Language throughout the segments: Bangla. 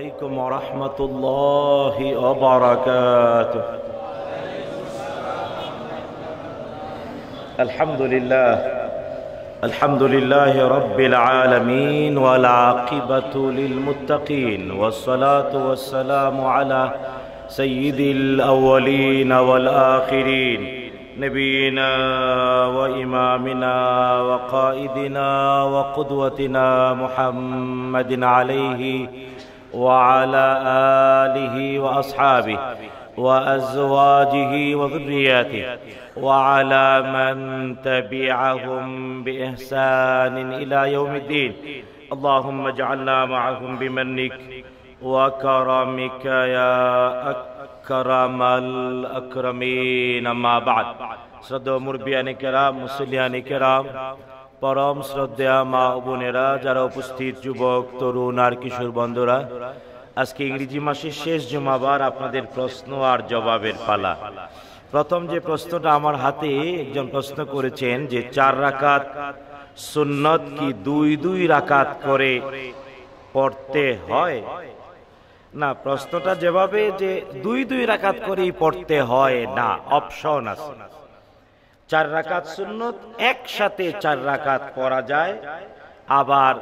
عليكم ورحمة الله وبركاته الحمد لله الحمد لله رب العالمين والعاقبة للمتقين والصلاة والسلام على سيد الأولين والآخرين نبينا وإمامنا وقائدنا وقدوتنا محمد عليه وعلى آله وأصحابه وأزواجه وذرياته وعلى من تبعهم بإحسان إلى يوم الدين اللهم اجعلنا معهم بمنك وكرمك يا أكرم الأكرمين أما بعد صدو مربيان كرام مسلیان كرام পরম শ্রদ্ধা মা ও বোনেরা যারা উপস্থিত যুবক তরুণ আর কিশোর বন্ধুরা আজকে ইংরেজি মাসের শেষ জমাবার আপনাদের প্রশ্ন আর জবাবের পালা প্রথম যে প্রশ্নটা আমার হাতে একজন প্রশ্ন করেছেন যে চার রাকাত সুন্নত কি দুই দুই রাকাত করে পড়তে হয় না প্রশ্নটা যেভাবে যে দুই দুই রাকাত করেই পড়তে হয় না অপশন আছে চার রাকাত সুন্নত একসাথে চার রাকাত পড়া যায় আবার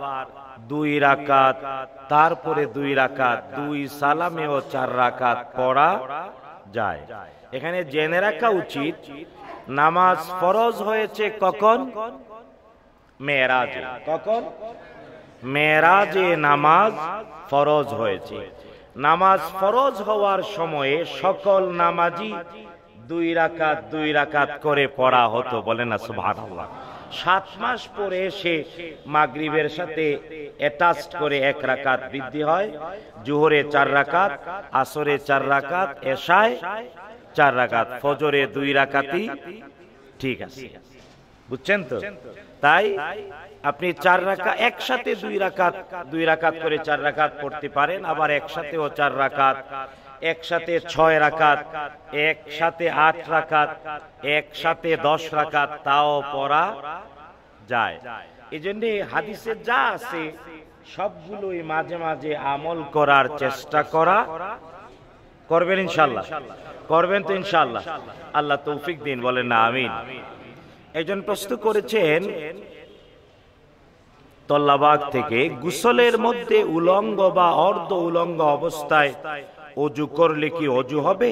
দুই রাকাত তারপরে দুই রাকাত দুই সালামেও চার রাকাত পড়া যায় এখানে জেনে রাখা উচিত নামাজ ফরজ হয়েছে কখন মেয়েরাজে কখন মেয়েরাজে নামাজ ফরজ হয়েছে নামাজ ফরজ হওয়ার সময়ে সকল নামাজি দুই রাকাত দুই রাকাত করে পড়া হতো বলে না সুভান সাত মাস পরে এসে মাগরিবের সাথে অ্যাটাচ করে এক রাকাত বৃদ্ধি হয় জুহরে চার রাকাত আসরে চার রাকাত এশায় চার রাকাত ফজরে দুই রাকাতি ঠিক আছে বুঝছেন তো তাই আপনি চার রাকাত একসাথে দুই রাকাত দুই রাকাত করে চার রাকাত পড়তে পারেন আবার একসাথেও চার রাকাত একসাথে ছয় রাকাত একসাথে আট রাখাত একসাথে দশ রাকাত তাও পড়া যায় এই জন্য হাদিসে যা আছে সবগুলোই মাঝে মাঝে আমল করার চেষ্টা করা করবেন ইনশাল্লাহ করবেন তো ইনশাল্লাহ আল্লাহ তৌফিক দিন বলেন না আমিন একজন প্রশ্ন করেছেন তল্লাবাগ থেকে গুসলের মধ্যে উলঙ্গ বা অর্ধ উলঙ্গ অবস্থায় অজু করলে কি অজু হবে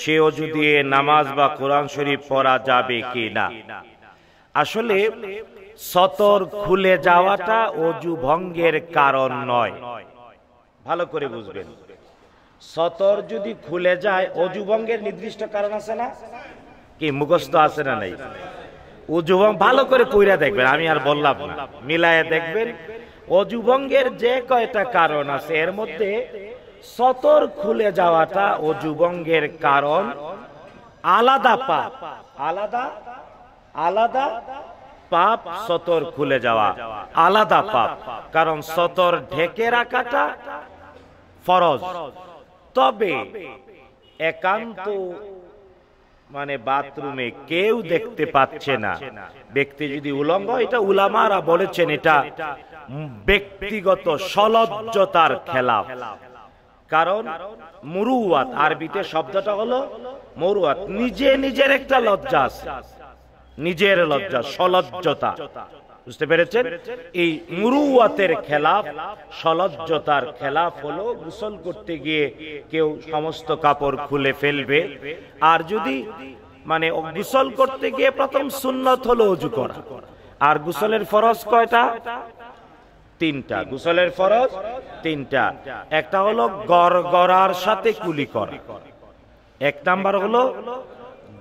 সে অজু দিয়ে নামাজ বা কোরআন শরীফ পড়া যাবে কি না আসলে সতর খুলে যাওয়াটা অজু ভঙ্গের কারণ নয় ভালো করে বুঝবেন সতর যদি খুলে যায় অজু ভঙ্গের নির্দিষ্ট কারণ আছে না কি মুখস্থ আছে না নাই অজুভঙ্গ ভালো করে কইরা দেখবেন আমি আর বললাম না মিলায়ে দেখবেন ভঙ্গের যে কয়টা কারণ আছে এর মধ্যে সতর খুলে যাওয়াটা ও যুবঙ্গের কারণ আলাদা পাপ আলাদা আলাদা পাপ সতর খুলে যাওয়া আলাদা পাপ কারণ সতর ঢেকে রাখাটা ফরজ তবে একান্ত মানে বাথরুমে কেউ দেখতে পাচ্ছে না ব্যক্তি যদি উলঙ্গ এটা উলামারা বলেছেন এটা ব্যক্তিগত সলজ্জতার খেলা কারণ মরুয়াত আরবিতে শব্দটা হলো মরুয়াত নিজে নিজের একটা লজ্জা আছে নিজের লজ্জা সলজ্জতা বুঝতে পেরেছেন এই মুরুয়াতের খেলাফ সলজ্জতার খেলাফ হলো গোসল করতে গিয়ে কেউ সমস্ত কাপড় খুলে ফেলবে আর যদি মানে গোসল করতে গিয়ে প্রথম সুন্নত হলো অজু করা আর গোসলের ফরজ কয়টা তিনটা গুসলের ফরজ তিনটা একটা হলো গড়গড়ার সাথে কুলি করা এক নাম্বার হলো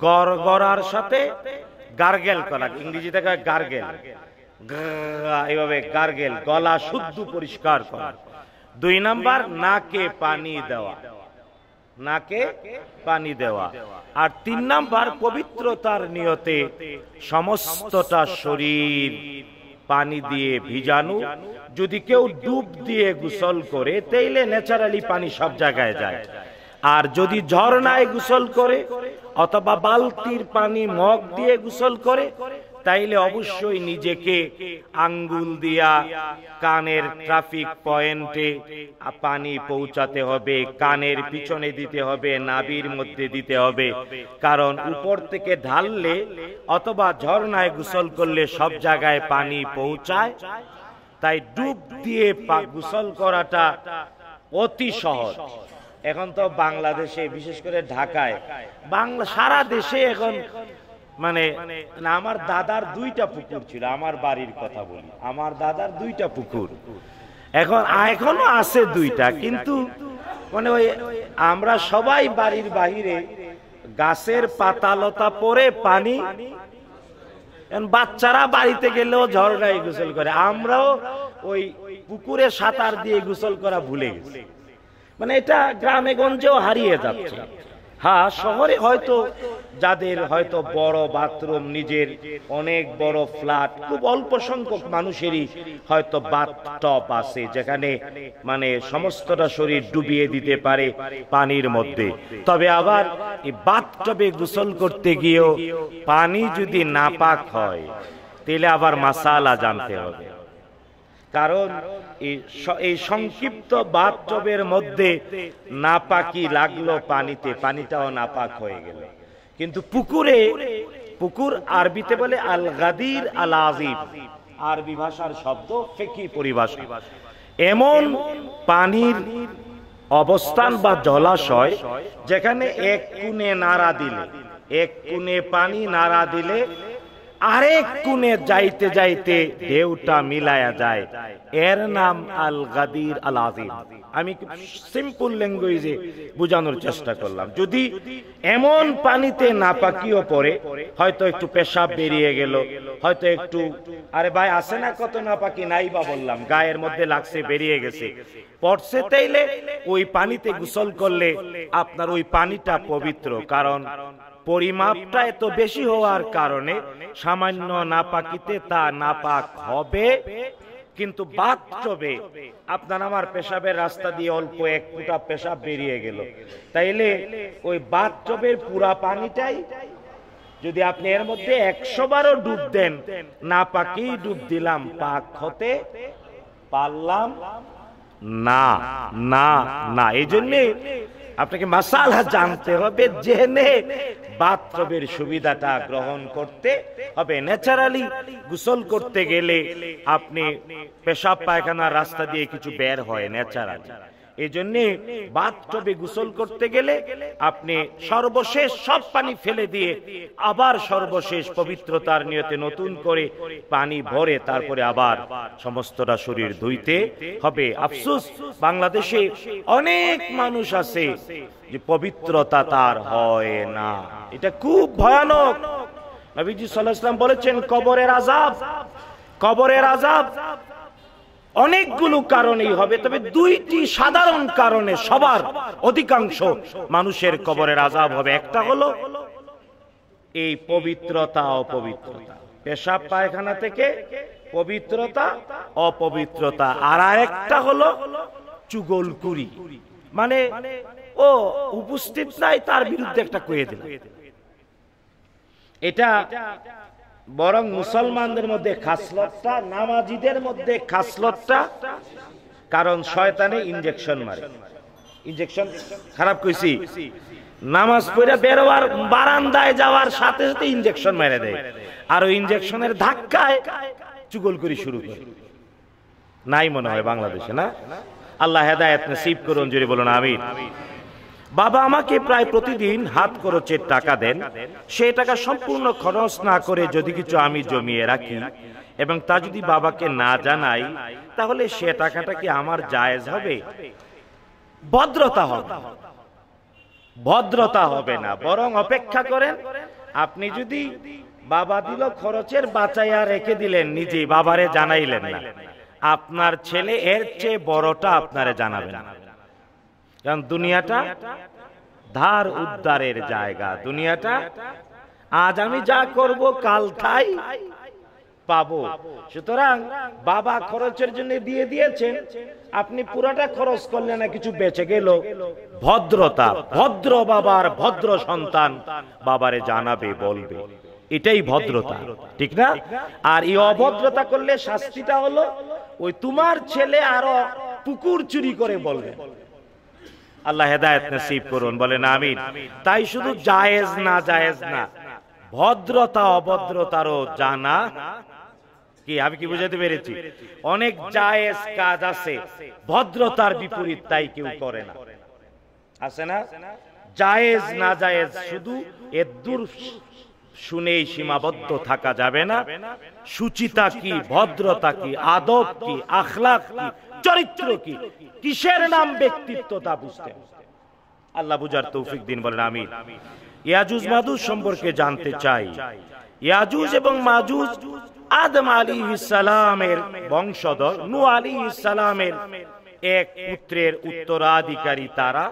গড়গড়ার সাথে গার্গেল করা ইংরেজি থেকে গার্গেল এভাবে গার্গেল গলা শুদ্ধ পরিষ্কার করা দুই নাম্বার নাকে পানি দেওয়া নাকে পানি দেওয়া আর তিন নাম্বার পবিত্রতার নিয়তে সমস্তটা শরীর পানি দিয়ে ভিজানো যদি কেউ ডুব দিয়ে গোসল করে তাইলে ন্যাচারালি পানি সব জায়গায় যায় আর যদি ঝর্ণায় গোসল করে অথবা বালতির পানি মগ দিয়ে গোসল করে তাইলে অবশ্যই নিজেকে আঙ্গুল দিয়া কানের ট্রাফিক পয়েন্টে পানি পৌঁছাতে হবে কানের পিছনে দিতে হবে নাবির মধ্যে দিতে হবে কারণ উপর থেকে ঢাললে অথবা ঝর্ণায় গোসল করলে সব জায়গায় পানি পৌঁছায় তাই ডুব দিয়ে গোসল করাটা অতি সহজ এখন তো বাংলাদেশে বিশেষ করে ঢাকায় বাংলা সারা দেশে এখন মানে আমার দাদার দুইটা পুকুর ছিল আমার বাড়ির কথা বলি আমার দাদার দুইটা পুকুর এখন এখনো আছে দুইটা কিন্তু মানে ওই আমরা সবাই বাড়ির বাহিরে গাছের পাতালতা পরে পানি বাচ্চারা বাড়িতে গেলেও ঝর্ণায় গোসল করে আমরাও ওই পুকুরে সাঁতার দিয়ে গোসল করা ভুলে গেছি মানে এটা গ্রামে গঞ্জেও হারিয়ে যাচ্ছে হ্যাঁ শহরে হয়তো যাদের হয়তো বড় বাথরুম নিজের অনেক বড় ফ্ল্যাট খুব অল্প সংখ্যক মানুষেরই হয়তো বাথটপ আছে যেখানে মানে সমস্তটা শরীর ডুবিয়ে দিতে পারে পানির মধ্যে তবে আবার এই বাথটপে গোসল করতে গিয়েও পানি যদি নাপাক হয় তাহলে আবার মাসালা জানতে হবে কারণ এই সংক্ষিপ্ত বাথটবের মধ্যে নাপাকি লাগলো পানিতে পানিটাও নাপাক হয়ে গেল কিন্তু পুকুরে পুকুর আরবিতে বলে আল গাদির আল আজিব আরবি ভাষার শব্দ ফেকি পরিভাষা এমন পানির অবস্থান বা জলাশয় যেখানে এক কুনে নাড়া দিলে এক কুনে পানি নাড়া দিলে আরেক কুনে যাইতে যাইতে ঢেউটা মিলায়া যায় এর নাম আল গাদির আল আজিম আমি সিম্পল ল্যাঙ্গুয়েজে বোঝানোর চেষ্টা করলাম যদি এমন পানিতে পাকিও পরে হয়তো একটু পেশাব বেরিয়ে গেল হয়তো একটু আরে ভাই আসে না কত না পাকি নাই বা বললাম গায়ের মধ্যে লাগছে বেরিয়ে গেছে পড়ছে তাইলে ওই পানিতে গোসল করলে আপনার ওই পানিটা পবিত্র কারণ পরিমাপটা এত বেশি হওয়ার কারণে সামান্য নাপাকিতে তা নাপাক হবে কিন্তু বাথটবে আপনার আমার পেশাবের রাস্তা দিয়ে অল্প এক ফুটা পেশাব বেরিয়ে গেল তাইলে ওই বাথটবের পুরা পানিটাই যদি আপনি এর মধ্যে একশো বারও ডুব দেন না পাকেই ডুব দিলাম পাক হতে পারলাম না না না এই জন্যে আপনাকে মাসালা জানতে হবে জেনে বাথরুমের সুবিধাটা গ্রহণ করতে হবে ন্যাচারালি গোসল করতে গেলে আপনি পেশাব পায়খানার রাস্তা দিয়ে কিছু বের হয় ন্যাচারালি এজন্যে বাথটবে গোসল করতে গেলে আপনি সর্বশেষ সব পানি ফেলে দিয়ে আবার সর্বশেষ পবিত্রতার নিয়তে নতুন করে পানি ভরে তারপরে আবার সমস্তটা শরীর ধুইতে হবে আফসুস বাংলাদেশে অনেক মানুষ আছে যে পবিত্রতা তার হয় না এটা খুব ভয়ানক নবীজি সাল্লাহ বলেছেন কবরের আজাব কবরের আজাব অনেকগুলো কারণেই হবে তবে দুইটি সাধারণ কারণে সবার অধিকাংশ মানুষের কবরের আজাব হবে একটা হলো এই পবিত্রতা অপবিত্রতা পেশাব পায়খানা থেকে পবিত্রতা অপবিত্রতা আর একটা হলো চুগলকুরি মানে ও উপস্থিত নাই তার বিরুদ্ধে একটা কয়ে দিল এটা বরং মুসলমানদের মধ্যে খাসলতটা নামাজিদের মধ্যে খাসলতটা কারণ শয়তানে ইনজেকশন মারে ইনজেকশন খারাপ কইছি নামাজ পড়ে বেরোবার বারান্দায় যাওয়ার সাথে সাথে ইনজেকশন মেরে দেয় আর ওই ইনজেকশনের ধাক্কায় চুগল করি শুরু করে নাই মনে হয় বাংলাদেশে না আল্লাহ হেদায়ত নসিব করুন জুড়ে বলুন আমিন বাবা আমাকে প্রায় প্রতিদিন হাত খরচের টাকা দেন সেই টাকা সম্পূর্ণ খরচ না করে যদি কিছু আমি জমিয়ে রাখি এবং তা যদি বাবাকে না জানাই তাহলে সে টাকাটা কি আমার জায়েজ হবে ভদ্রতা হবে ভদ্রতা হবে না বরং অপেক্ষা করেন আপনি যদি বাবা দিল খরচের বাঁচাইয়া রেখে দিলেন নিজেই বাবারে জানাইলেন না আপনার ছেলে এর চেয়ে বড়টা আপনারে জানাবেন কারণ দুনিয়াটা ধার উদ্ধারের জায়গা দুনিয়াটা আজ আমি যা করব কাল তাই পাবো সুতরাং বাবা খরচের জন্য দিয়ে দিয়েছেন আপনি পুরাটা খরচ করলে না কিছু বেঁচে গেল ভদ্রতা ভদ্র বাবার ভদ্র সন্তান বাবারে জানাবে বলবে এটাই ভদ্রতা ঠিক না আর এই অভদ্রতা করলে শাস্তিটা হলো ওই তোমার ছেলে আরো পুকুর চুরি করে বলবে আল্লাহ হেদায়ত নসিব করুন বলেন আমিন তাই শুধু জায়েজ না জায়েজ না ভদ্রতা অভদ্রতারও জানা কি আমি কি বুঝাতে পেরেছি অনেক জায়েজ কাজ আছে ভদ্রতার বিপরীত তাই কেউ করে না আছে না জায়েজ না জায়েজ শুধু এর দূর শুনেই সীমাবদ্ধ থাকা যাবে না সুচিতা কি ভদ্রতা কি আদব কি আখলাক কি চরিত্র কি কিসের নাম ব্যক্তিত্ব তা বুঝতে আল্লাহ বুজার তৌফিক দিন বলেন আমি ইয়াজুজ মাদুজ সম্পর্কে জানতে চাই ইয়াজুজ এবং মাজুজ আদম আলী ইসালামের বংশধর নু আলী ইসালামের এক পুত্রের উত্তরাধিকারী তারা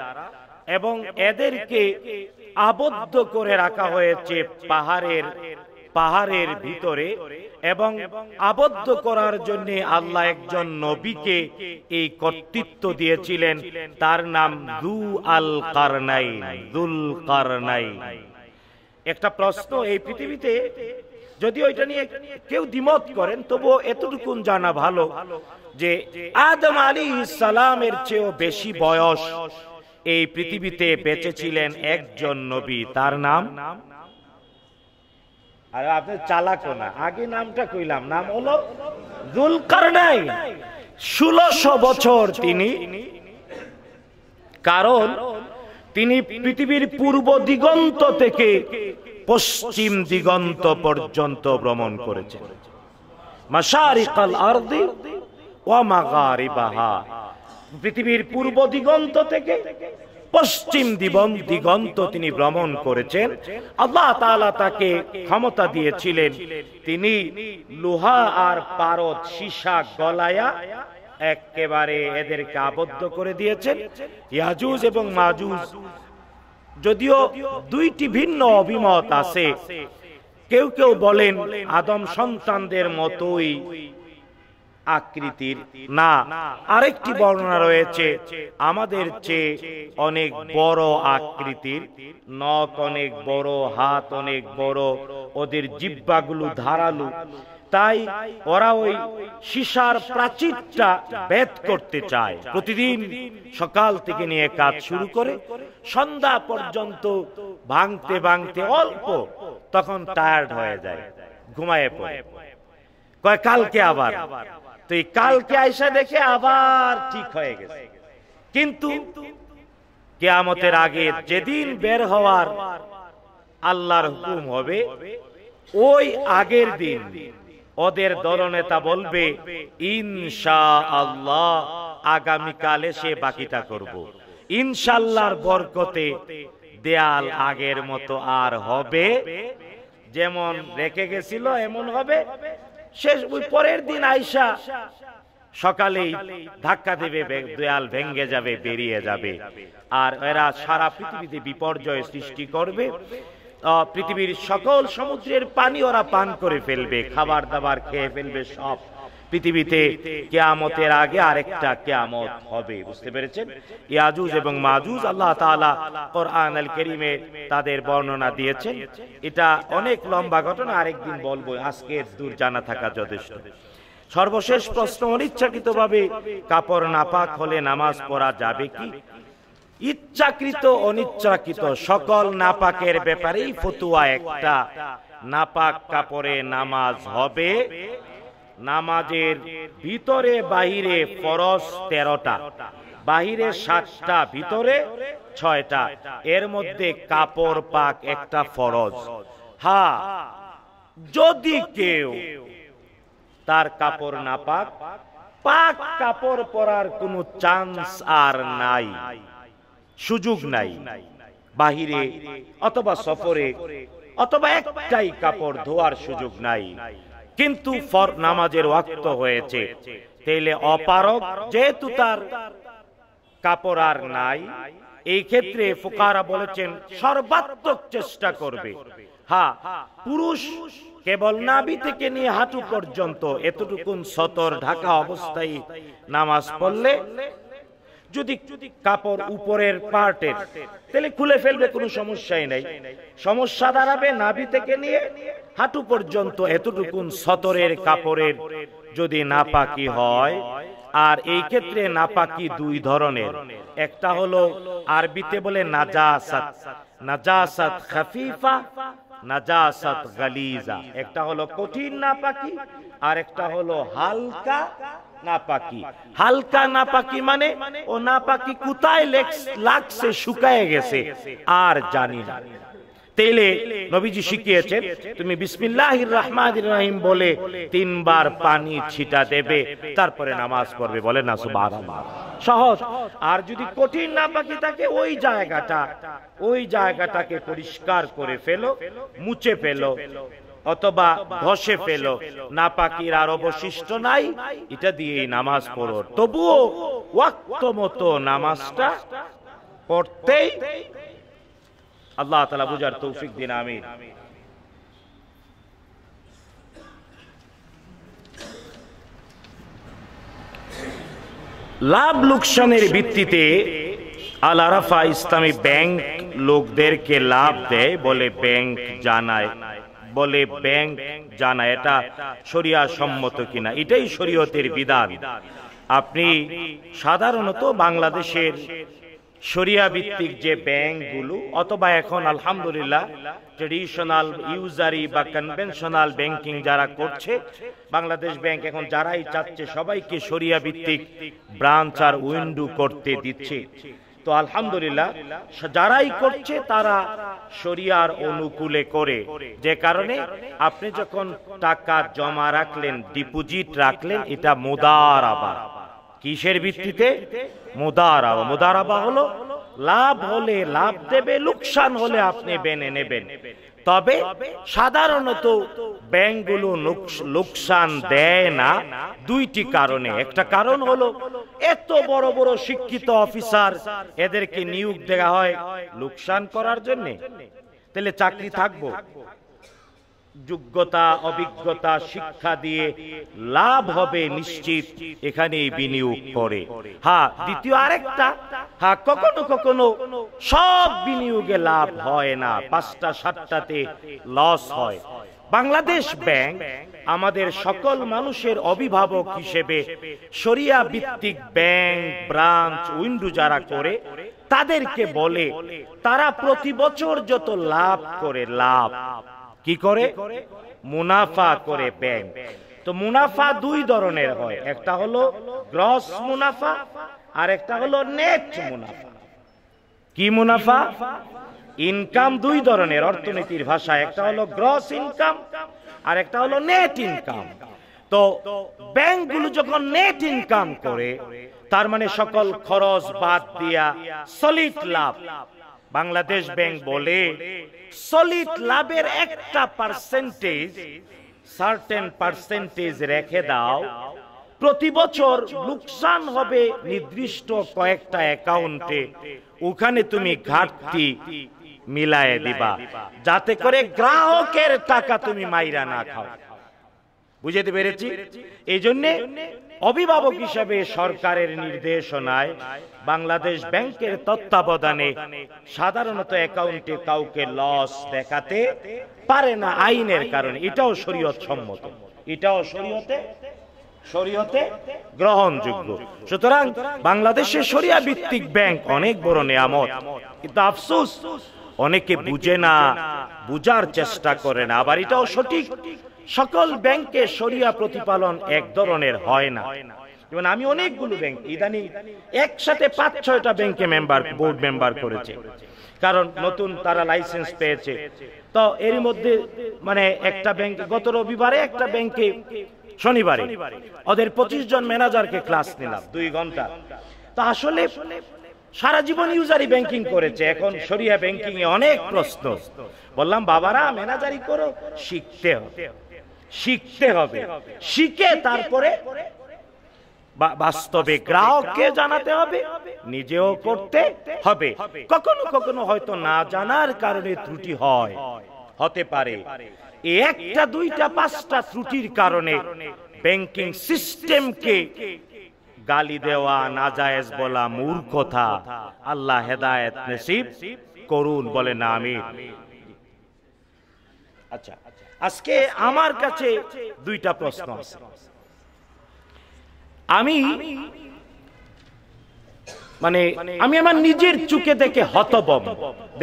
এবং এদেরকে আবদ্ধ করে রাখা হয়েছে পাহাড়ের পাহাড়ের ভিতরে এবং আবদ্ধ করার জন্য আল্লাহ একজন নবীকে এই কর্তৃত্ব দিয়েছিলেন তার নাম দু আল কারনাই দুল কারনাই একটা প্রশ্ন এই পৃথিবীতে যদি ওইটা নিয়ে কেউ দ্বিমত করেন তবু এতটুকু জানা ভালো যে আদম আলী সালামের চেয়েও বেশি বয়স এই পৃথিবীতে বেঁচেছিলেন একজন নবী তার নাম নাম আর আপনি চালাকও না আগে নামটা কইলাম নাম হলো জুলকারনাই ষোলশ বছর তিনি কারণ তিনি পৃথিবীর পূর্ব দিগন্ত থেকে পশ্চিম দিগন্ত পর্যন্ত ভ্রমণ করেছেন মাসারিকাল আরদি ওয়া মাগারিবাহা পৃথিবীর পূর্ব দিগন্ত থেকে পশ্চিম দিবন দিগন্ত তিনি ভ্রমণ করেছেন আল্লাহ তালা তাকে ক্ষমতা দিয়েছিলেন তিনি লোহা আর পারদ সীসা গলায়া একেবারে এদেরকে আবদ্ধ করে দিয়েছেন ইয়াজুজ এবং মাজুজ যদিও দুইটি ভিন্ন অভিমত আছে কেউ কেউ বলেন আদম সন্তানদের মতোই আকৃতির না আরেকটি বর্ণনা রয়েছে আমাদের চেয়ে অনেক বড় আকৃতির নখ অনেক বড় হাত অনেক বড় ওদের জিব্বাগুলো ধারালু তাই ওরা ওই সীসার প্রাচীরটা ভেদ করতে চায় প্রতিদিন সকাল থেকে নিয়ে কাজ শুরু করে সন্ধ্যা পর্যন্ত ভাঙতে ভাঙতে অল্প তখন টায়ার্ড হয়ে যায় ঘুমায় পড়ে কয় কালকে আবার তুই কালকে আয়সা দেখে আবার ঠিক হয়ে গেছে কিন্তু কেয়ামতের আগে যেদিন বের হওয়ার আল্লাহর হুকুম হবে ওই আগের দিন ওদের দলনেতা বলবে ইনশা আল্লাহ আগামীকালে সে বাকিটা করব। ইনশাল্লাহর বরকতে দেয়াল আগের মতো আর হবে যেমন রেখে গেছিল এমন হবে শেষ ওই পরের দিন আইসা সকালেই ধাক্কা দেবে দেয়াল ভেঙ্গে যাবে বেরিয়ে যাবে আর এরা সারা পৃথিবীতে বিপর্যয় সৃষ্টি করবে পৃথিবীর সকল সমুদ্রের পানি ওরা পান করে ফেলবে খাবার দাবার খেয়ে ফেলবে সব পৃথিবীতে কেয়ামতের আগে আরেকটা কেয়ামত হবে বুঝতে পেরেছেন ইয়াজুজ এবং মাজুজ আল্লাহ তাআলা কোরআন আল কারীমে তাদের বর্ণনা দিয়েছেন এটা অনেক লম্বা ঘটনা আরেকদিন বলবো আজকে দূর জানা থাকা যথেষ্ট সর্বশেষ প্রশ্ন অনিচ্ছাকৃতভাবে কাপড় নাপাক হলে নামাজ পড়া যাবে কি ইচ্ছাকৃত অনিচ্ছাকৃত সকল নাপাকের ব্যাপারেই ফতুয়া একটা নাপাক কাপড়ে নামাজ হবে নামাজের ভিতরে বাহিরে ফরস তেরোটা বাহিরে সাতটা ভিতরে ছয়টা এর মধ্যে কাপড় পাক একটা ফরজ হা যদি কেউ তার কাপড় না পাক পাক কাপড় পরার কোন চান্স আর নাই সুযোগ নাই বাহিরে অথবা সফরে অথবা একটাই কাপড় ধোয়ার সুযোগ নাই কিন্তু ফর নামাজের ওয়াক্ত হয়েছে তাইলে অপারক যেহেতু তার কাপড় আর নাই এই ক্ষেত্রে ফোকারা বলেছেন সর্বাত্মক চেষ্টা করবে হ্যাঁ পুরুষ কেবল নাবি থেকে নিয়ে হাঁটু পর্যন্ত এতটুকুন সতর ঢাকা অবস্থায় নামাজ পড়লে যদি কাপড় উপরের পার্টের তাহলে খুলে ফেলবে কোনো সমস্যাই নাই সমস্যা দাঁড়াবে নাভি থেকে নিয়ে হাঁটু পর্যন্ত এতটুকু সতরের কাপড়ের যদি নাপাকি হয় আর এই ক্ষেত্রে নাপাকি দুই ধরনের একটা হলো আরবিতে বলে নাজাসাত নাজাসাত খাফিফা নাজাসাত গালিজা একটা হলো কঠিন নাপাকি আর একটা হলো হালকা নাপাকি হালকা নাপাকি মানে ও নাপাকি কোথায় লাগছে শুকায় গেছে আর জানি না তেলে নবীজি শিখিয়েছেন তুমি বিসমিল্লাহির রহমান রহিম বলে তিনবার পানি ছিটা দেবে তারপরে নামাজ পড়বে বলে না সুবহানাল্লাহ সহজ আর যদি কঠিন না বাকি থাকে ওই জায়গাটা ওই জায়গাটাকে পরিষ্কার করে ফেলো মুছে ফেলো অথবা ঘষে ফেলো নাপাকির আর অবশিষ্ট নাই এটা দিয়ে নামাজ পড়ো তবুও ওয়াক্ত মতো নামাজটা পড়তেই আল্লাহ তালা বুঝার তৌফিক দিন আমির লাভ লোকসানের ভিত্তিতে আল আরাফা ইসলামী ব্যাংক লোকদেরকে লাভ দেয় বলে ব্যাংক জানায় বলে ব্যাংক জানায় এটা সরিয়া সম্মত কিনা এটাই শরীয়তের বিধান আপনি সাধারণত বাংলাদেশের সরিয়া ভিত্তিক যে ব্যাংকগুলো অথবা এখন আলহামদুলিল্লাহ ট্রেডিশনাল ইউজারি বা কনভেনশনাল ব্যাংকিং যারা করছে বাংলাদেশ ব্যাংক এখন যারাই চাচ্ছে সবাইকে সরিয়া ভিত্তিক ব্রাঞ্চ আর উইন্ডো করতে দিচ্ছে তো আলহামদুলিল্লাহ যারাই করছে তারা শরিয়ার অনুকূলে করে যে কারণে আপনি যখন টাকা জমা রাখলেন ডিপোজিট রাখলেন এটা মোদার আবার কিসের ভিত্তিতে মোদারাবা মুদারাবা হলো লাভ হলে লাভ দেবে লোকসান হলে আপনি বেনে নেবেন তবে সাধারণত ব্যাংকগুলো লোকসান দেয় না দুইটি কারণে একটা কারণ হলো এত বড় বড় শিক্ষিত অফিসার এদেরকে নিয়োগ দেওয়া হয় লোকসান করার জন্য তাহলে চাকরি থাকবো যোগ্যতা অভিজ্ঞতা শিক্ষা দিয়ে লাভ হবে নিশ্চিত এখানে বিনিয়োগ করে হ্যাঁ দ্বিতীয় আরেকটা হ্যাঁ কখনো কখনো সব বিনিয়োগে লাভ হয় না পাঁচটা সাতটাতে লস হয় বাংলাদেশ ব্যাংক আমাদের সকল মানুষের অভিভাবক হিসেবে সরিয়া ভিত্তিক ব্যাংক ব্রাঞ্চ উইন্ডু যারা করে তাদেরকে বলে তারা প্রতি বছর যত লাভ করে লাভ কি করে মুনাফা করে ব্যাংক তো মুনাফা দুই ধরনের হয় একটা হলো গ্রস মুনাফা আর একটা হলো নেট মুনাফা কি মুনাফা ইনকাম দুই ধরনের অর্থনীতির ভাষা একটা হলো গ্রস ইনকাম আর একটা হলো নেট ইনকাম তো ব্যাংকগুলো যখন নেট ইনকাম করে তার মানে সকল খরচ বাদ দিয়া সলিড লাভ বাংলাদেশ ব্যাংক বলে সলিড লাভের একটা পার্সেন্টেজ সার্টেন পার্সেন্টেজ রেখে দাও প্রতি বছর লোকসান হবে নির্দিষ্ট কয়েকটা অ্যাকাউন্টে ওখানে তুমি ঘাটতি মিলায়ে দিবা যাতে করে গ্রাহকের টাকা তুমি মাইরা না খাও বুঝতে পেরেছি এই জন্যে অভিভাবক হিসেবে সরকারের নির্দেশনায় বাংলাদেশ ব্যাংকের তত্ত্বাবধানে সাধারণত অ্যাকাউন্টে কাউকে লস দেখাতে পারে না আইনের কারণে এটাও শরীয়ত সম্মত এটাও শরীয়তে শরীয়তে গ্রহণযোগ্য সুতরাং বাংলাদেশের শরিয়া ভিত্তিক ব্যাংক অনেক বড় নিয়ামত কিন্তু আফসোস অনেকে বুঝে না বুঝার চেষ্টা করে না আবার এটাও সঠিক সকল ব্যাংকে সরিয়া প্রতিপালন এক ধরনের হয় না যেমন আমি অনেকগুলো ব্যাংক ইদানি একসাথে পাঁচ ছয়টা ব্যাংকে মেম্বার বোর্ড মেম্বার করেছে কারণ নতুন তারা লাইসেন্স পেয়েছে তো এর মধ্যে মানে একটা ব্যাংক গত রবিবারে একটা ব্যাংকে শনিবারে ওদের পঁচিশ জন ম্যানেজারকে ক্লাস নিলাম দুই ঘন্টা তো আসলে সারা জীবন ইউজারি ব্যাংকিং করেছে এখন সরিয়া ব্যাংকিং এ অনেক প্রশ্ন বললাম বাবারা ম্যানেজারি করো শিখতে হবে শিখতে হবে শিখে তারপরে বাস্তবে গ্রাহককে জানাতে হবে নিজেও করতে হবে কখনো কখনো হয়তো না জানার কারণে ত্রুটি হয় হতে পারে একটা দুইটা পাঁচটা ত্রুটির কারণে ব্যাংকিং সিস্টেমকে গালি দেওয়া না নাজায়েজ বলা মূর্খতা আল্লাহ হেদায়ত নসিব করুন বলে না আমি আচ্ছা আজকে আমার কাছে দুইটা প্রশ্ন আছে আমি মানে আমি আমার নিজের চুকে দেখে হতবম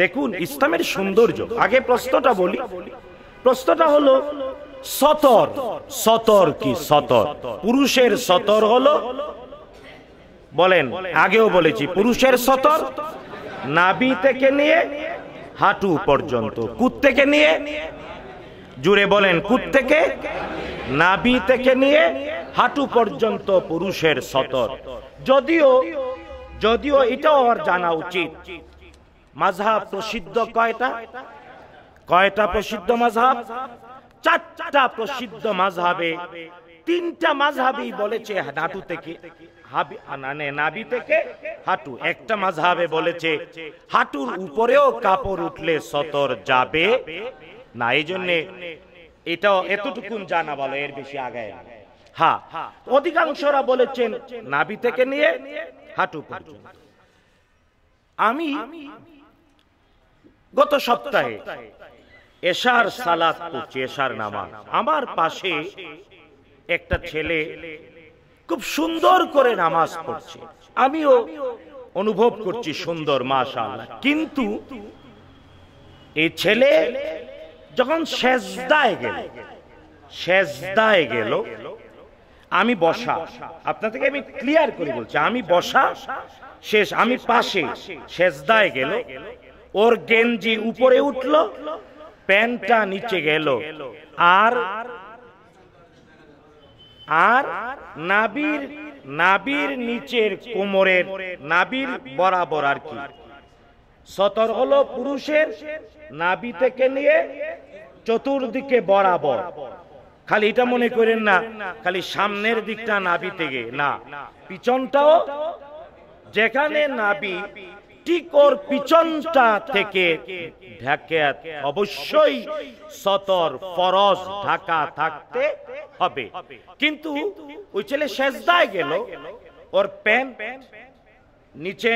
দেখুন ইসলামের সৌন্দর্য আগে প্রশ্নটা বলি প্রশ্নটা হলো সতর সতর কি সতর পুরুষের সতর হলো বলেন আগেও বলেছি পুরুষের সতর নাবি থেকে নিয়ে হাঁটু পর্যন্ত কুত থেকে নিয়ে জুড়ে বলেন কুত থেকে নাবি থেকে নিয়ে হাঁটু পর্যন্ত পুরুষের সতর যদিও যদিও এটাও আমার জানা উচিত মাঝহাব প্রসিদ্ধ কয়টা কয়টা প্রসিদ্ধ মাঝহাব চারটা প্রসিদ্ধ মাঝহাবে তিনটা মাঝহাবি বলেছে হাঁটু থেকে মানে নাবি থেকে হাঁটু একটা মাঝহাবে বলেছে হাঁটুর উপরেও কাপড় উঠলে সতর যাবে না এই জন্যে এটা এতটুকুন জানা ভালো এর বেশি আগে হ্যাঁ, হ্যাঁ অধিকাংশরা বলেছেন নাভি থেকে নিয়ে হাঁটু পর্যন্ত আমি গত সপ্তাহে এশার সালাত পড়ছি এশার নামাজ আমার পাশে একটা ছেলে খুব সুন্দর করে নামাজ পড়ছে আমিও অনুভব করছি সুন্দর মাশাল কিন্তু এই ছেলে যখন সেজদায় গেল সেজদায় গেল আমি বসা আপনা থেকে আমি ক্লিয়ার করে বলছি আমি বসা শেষ আমি পাশে সেজদায় গেল ওর গেঞ্জি উপরে উঠল প্যান্টটা নিচে গেল আর আর নাবির নাবির নিচের কোমরের নাবির বরাবর আর কি সতর হলো পুরুষের নাবি থেকে নিয়ে চতুর্দিকে বরাবর খালি এটা মনে করেন না খালি সামনের দিকটা নাবি থেকে না পিছনটাও যেখানে নাবি ঠিক ওর পিছনটা থেকে অবশ্যই সতর ফরজ ঢাকা থাকতে হবে কিন্তু ওই ছেলে শেষদায় গেল ওর প্যান্ট নিচে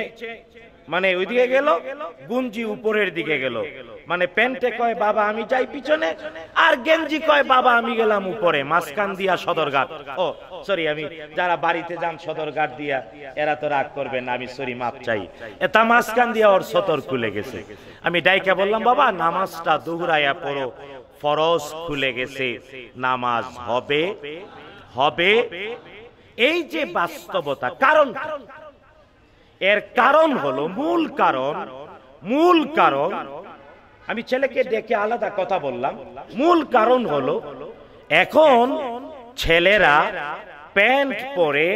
মানে, মানে ওইদিকে গেল গুঞ্জি উপরের দিকে গেল মানে প্যান্টে কয় বাবা আমি যাই পিছনে আর গেঞ্জি কয় বাবা আমি গেলাম উপরে মাসকান দিয়া সদরঘাট ও সরি আমি যারা বাড়িতে যান সদরঘাট দিয়া এরা তো রাগ করবে না আমি সরি মাপ চাই এটা মাসকান দিয়া ওর সতর খুলে গেছে আমি ডাইকা বললাম বাবা নামাজটা দুহরাইয়া পড়ো ফরজ খুলে গেছে নামাজ হবে হবে এই যে বাস্তবতা কারণ এর কারণ হলো মূল কারণ মূল কারণ আমি ছেলেকে ডেকে আলাদা কথা বললাম মূল কারণ হলো এখন ছেলেরা প্যান্ট পরে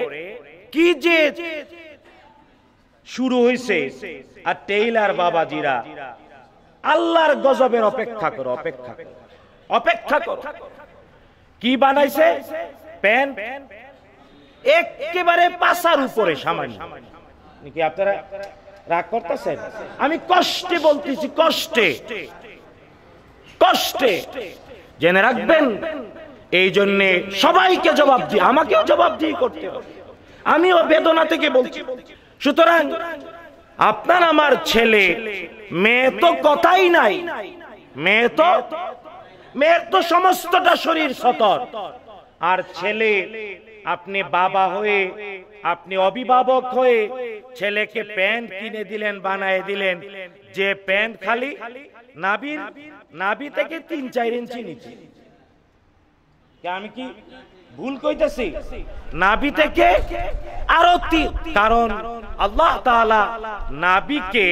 কি যে শুরু হয়েছে আর টেইলার বাবাজিরা আল্লাহর গজবের অপেক্ষা করো অপেক্ষা করো অপেক্ষা করো কি বানাইছে প্যান্ট একেবারে পাশার উপরে সামান্য নাকি আপনারা রাগ করতেছেন আমি কষ্টে বলতেছি কষ্টে কষ্টে জেনে রাখবেন এই জন্যে সবাইকে জবাব দিয়ে আমাকেও জবাব দিয়ে করতে হবে আমিও বেদনা থেকে বলছি সুতরাং আপনার আমার ছেলে মেয়ে তো কথাই নাই মেয়ে তো মেয়ের তো সমস্তটা শরীর সতর আর ছেলে আপনি বাবা হয়ে আপনি অভিভাবক হয়ে ছেলেকে প্যান্ট কিনে দিলেন বানায় দিলেন যে প্যান্ট খালি নাবির নাবি থেকে তিন চার ইঞ্চি নিচে আমি কি ভুল কইতেছি নাবি থেকে আরো কারণ আল্লাহ তাআলা নাবিকে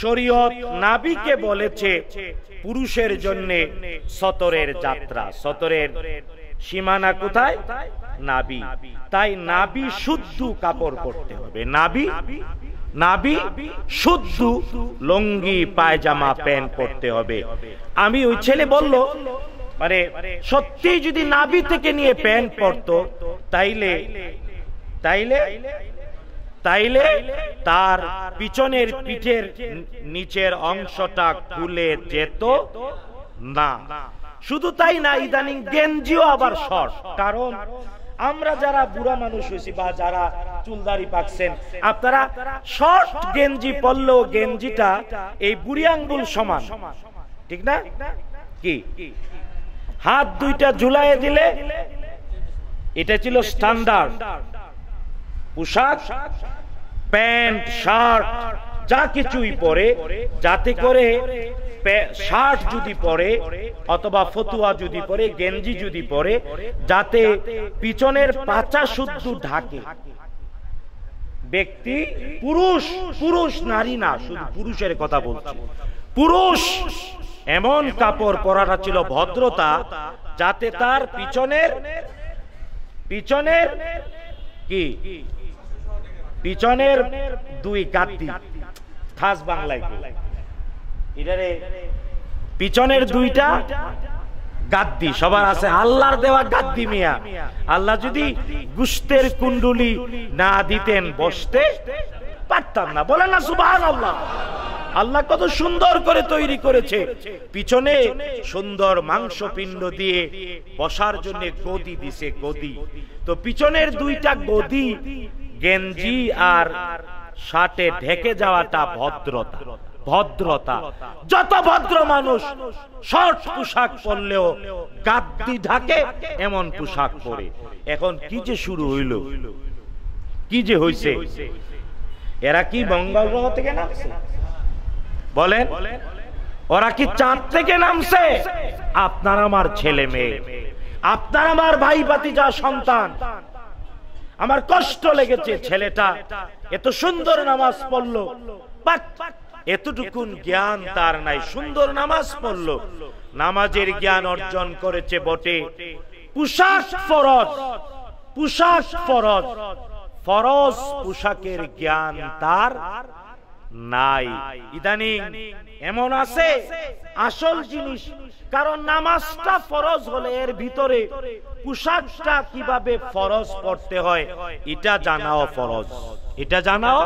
শরীয়ত নাবিকে বলেছে পুরুষের জন্য সতরের যাত্রা সতরের সীমানা কোথায় নাবি তাই নাবি শুদ্ধ কাপড় পরতে হবে নাবি নাবি শুদ্ধ লঙ্গি পায়জামা প্যান্ট পরতে হবে আমি ওই ছেলে বলল আরে সত্যি যদি নাবি থেকে নিয়ে প্যান্ট পরতো তাইলে তাইলে তাইলে তার পিছনের পিঠের নিচের অংশটা খুলে যেত না শুধু তাই না ইদানিং গেঞ্জিও আবার শর্ট কারণ আমরা যারা বুড়া মানুষ হয়েছি বা যারা চুলদারি পাকছেন আপনারা শর্ট গেঞ্জি পরলেও গেঞ্জিটা এই বুড়ি আঙ্গুল সমান ঠিক না কি হাত দুইটা জুলাইয়ে দিলে এটা ছিল স্ট্যান্ডার্ড পোশাক প্যান্ট শার্ট যা কিছুই পরে যাতে করে শার্ট যদি পরে অথবা ফতুয়া যদি পরে গেঞ্জি যদি পরে যাতে পিছনের পাচা শুদ্ধ ঢাকে ব্যক্তি পুরুষ পুরুষ নারী না শুধু পুরুষের কথা বলছি পুরুষ এমন কাপড় পরাটা ছিল ভদ্রতা যাতে তার পিছনের পিছনের কি পিছনের দুই গাতি খাস বাংলায় এটারে পিছনের দুইটা গাদ্দি সবার আছে আল্লাহর দেওয়া গাদ্দি মিয়া আল্লাহ যদি গুস্তের কুণ্ডুলি না দিতেন বসতে পারতাম না না আল্লাহ আল্লাহ কত সুন্দর করে তৈরি করেছে পিছনে সুন্দর মাংস পিণ্ড দিয়ে বসার জন্য গদি দিছে গদি তো পিছনের দুইটা গদি গেঞ্জি আর ষাটে ঢেকে যাওয়াটা ভদ্রতা ভদ্রতা যত ভদ্র মানুষ শর্ট পোশাক পরলেও গাদ্দি ঢাকে এমন পোশাক পরে এখন কি যে শুরু হইল কি যে হইছে এরা কি মঙ্গল গ্রহ থেকে নামছে বলেন ওরা কি চাঁদ থেকে নামছে আপনার আমার ছেলে মেয়ে আপনার আমার ভাই বাতি যা সন্তান আমার কষ্ট লেগেছে ছেলেটা এত সুন্দর নামাজ পড়লো এতটুকুন জ্ঞান তার নাই সুন্দর নামাজ পড়লো নামাজের জ্ঞান অর্জন করেছে বটে পোশাক ফরজ পোশাক ফরজ ফরজ পোশাকের জ্ঞান তার নাই ইদানিং এমন আছে আসল জিনিস কারণ নামাজটা ফরজ হলে এর ভিতরে পোশাকটা কিভাবে ফরজ পড়তে হয় এটা জানাও ফরজ এটা জানাও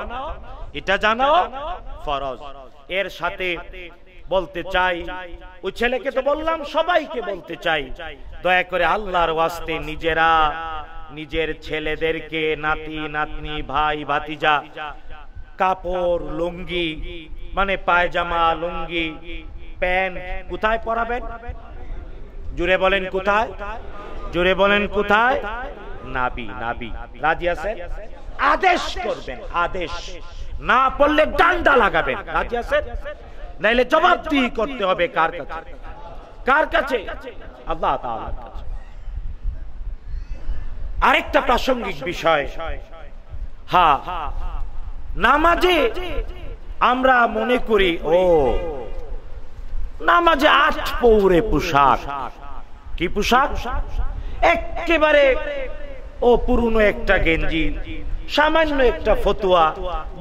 এটা জানাও ফরজ এর সাথে বলতে চাই ওই ছেলেকে তো বললাম সবাইকে বলতে চাই দয়া করে আল্লাহর ওয়াস্তে নিজেরা নিজের ছেলেদেরকে নাতি নাতনি ভাই ভাতিজা কাপড় লুঙ্গি মানে পায়জামা লুঙ্গি প্যান্ট কোথায় পরাবেন জুড়ে বলেন কোথায় জুড়ে বলেন কোথায় নাবি নাবি রাজি আছেন আদেশ করবেন আদেশ না পড়লে ডান্ডা লাগাবেন রাজি আছেন নাইলে জবাবদিহি করতে হবে কার কাছে কার কাছে আল্লাহ তাআলা কাছে আরেকটা প্রাসঙ্গিক বিষয় হ্যাঁ নামাজে আমরা মনে করি ও নামাজে আট পৌরে পোশাক কি পোশাক একেবারে ও পুরনো একটা গেঞ্জি সামান্য একটা ফতুয়া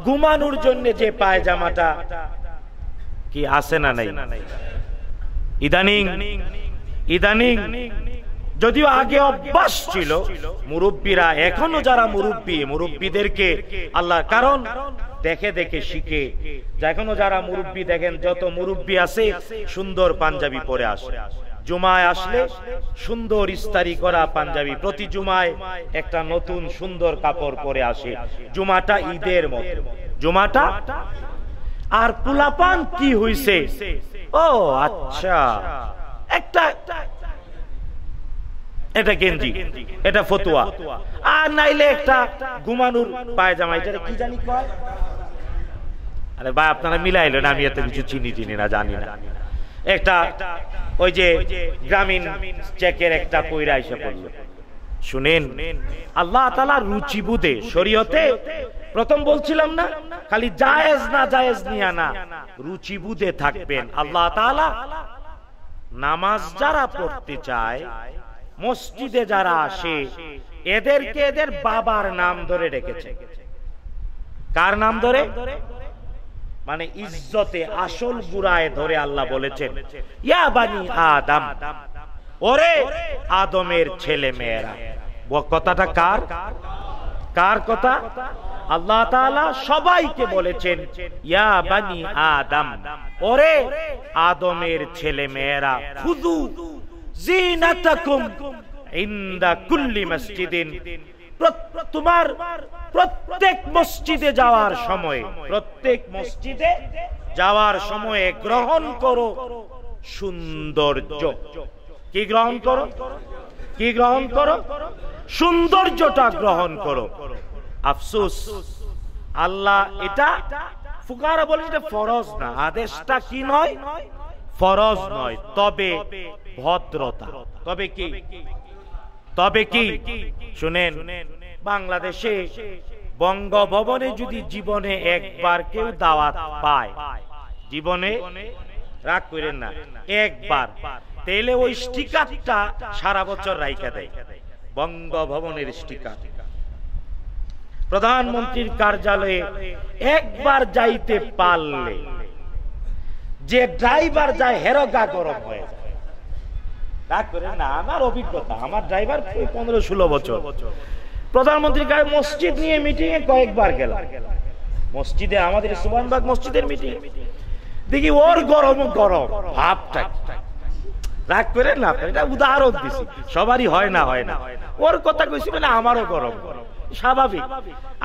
ঘুমানোর জন্য যে জামাটা কি আছে না নাই ইদানিং ইদানিং যদিও আগে অভ্যাস ছিল মুরব্বীরা এখনো যারা মুরব্বী মুরব্বীদেরকে আল্লাহ কারণ দেখে দেখে শিখে এখনো যারা মুরব্বী দেখেন যত মুরব্বী আছে সুন্দর পাঞ্জাবি পরে আসে জুমায় আসলে সুন্দর ইস্তারি করা পাঞ্জাবি প্রতি জুমায় একটা নতুন সুন্দর কাপড় পরে আসে জুমাটা ঈদের মতো জুমাটা আর পুলাপান কি হইছে ও আচ্ছা।, আচ্ছা একটা এটা গেঞ্জি এটা ফতুয়া আর নাইলে একটা ঘুমানোর পায়জামা এটা কি জানি কয় আরে ভাই আপনারা না আমি এত কিছু চিনি চিনি না জানি না একটা ওই যে গ্রামীণ চেকের একটা কইরা এসে পড়লো শুনেন আল্লাহ তালা রুচিবুদে শরীয়তে প্রথম বলছিলাম না খালি জায়েজ না জায়েজ নিয়া না রুচি রুচিবুদে থাকবেন আল্লাহ তালা নামাজ যারা পড়তে চায় মসজিদে যারা আসে এদেরকে এদের বাবার নাম ধরে রেখেছে কার নাম ধরে মানে ইজ্জতে আসল বুড়ায় ধরে আল্লাহ বলেছেন ইয়া বানি আদম ওরে আদমের ছেলে মেয়েরা কথাটা কার কার কথা আল্লাহ তাআলা সবাইকে বলেছেন ইয়া বানি আদম ওরে আদমের ছেলে মেয়েরা খুদু জিনাতাকুম ইনদা কুল্লি মসজিদিন তোমার প্রত্যেক মসজিদে যাওয়ার সময় প্রত্যেক মসজিদে যাওয়ার সময়ে গ্রহণ করো সৌন্দর্য কি গ্রহণ করো কি গ্রহণ করো সৌন্দর্যটা গ্রহণ করো আফসোস আল্লাহ এটা ফুকারা বলে এটা ফরজ না আদেশটা কি নয় ফরজ নয় তবে ভদ্রতা তবে কি তবে কি শুনেন বাংলাদেশে বঙ্গভবনে যদি জীবনে একবার কেউ দাওয়াত পায় জীবনে রাগ করেন না একবার তেলে ওই স্টিকারটা সারা বছর রাইখা দেয় বঙ্গভবনের স্টিকার প্রধানমন্ত্রীর কার্যালয়ে একবার যাইতে পারলে যে ড্রাইভার যায় হেরগা গরম হয়ে যায় পনেরো ষোলো বছর প্রধানমন্ত্রীর মসজিদ নিয়ে কয়েকবার মসজিদে আমাদের মসজিদের মিটিং দেখি ওর গরম না উদাহরণ দিছি সবারই হয় না হয় না ওর কথা কইছি মানে আমারও গরম গরম স্বাভাবিক